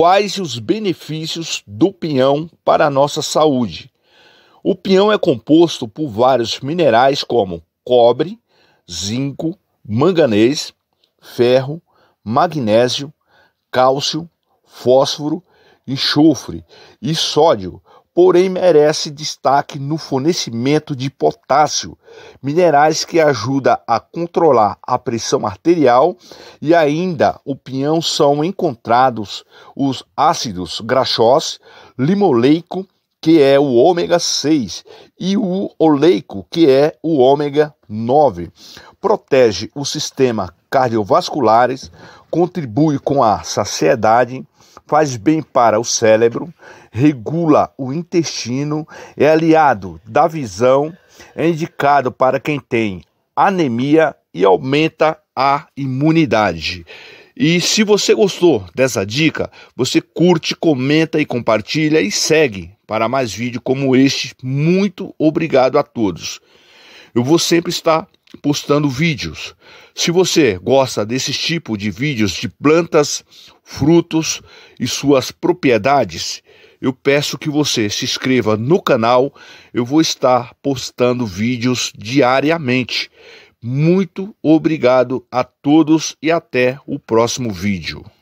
quais os benefícios do pinhão para a nossa saúde. O pinhão é composto por vários minerais como cobre, zinco, manganês, ferro, magnésio, cálcio, fósforo, enxofre e sódio, porém merece destaque no fornecimento de potássio, minerais que ajuda a controlar a pressão arterial e ainda o pinhão são encontrados os ácidos graxós, limoleico, que é o ômega 6, e o oleico, que é o ômega 9. Protege o sistema cardiovasculares, contribui com a saciedade, faz bem para o cérebro, regula o intestino, é aliado da visão, é indicado para quem tem anemia e aumenta a imunidade. E se você gostou dessa dica, você curte, comenta e compartilha e segue para mais vídeos como este. Muito obrigado a todos. Eu vou sempre estar postando vídeos. Se você gosta desse tipo de vídeos de plantas, frutos e suas propriedades, eu peço que você se inscreva no canal. Eu vou estar postando vídeos diariamente. Muito obrigado a todos e até o próximo vídeo.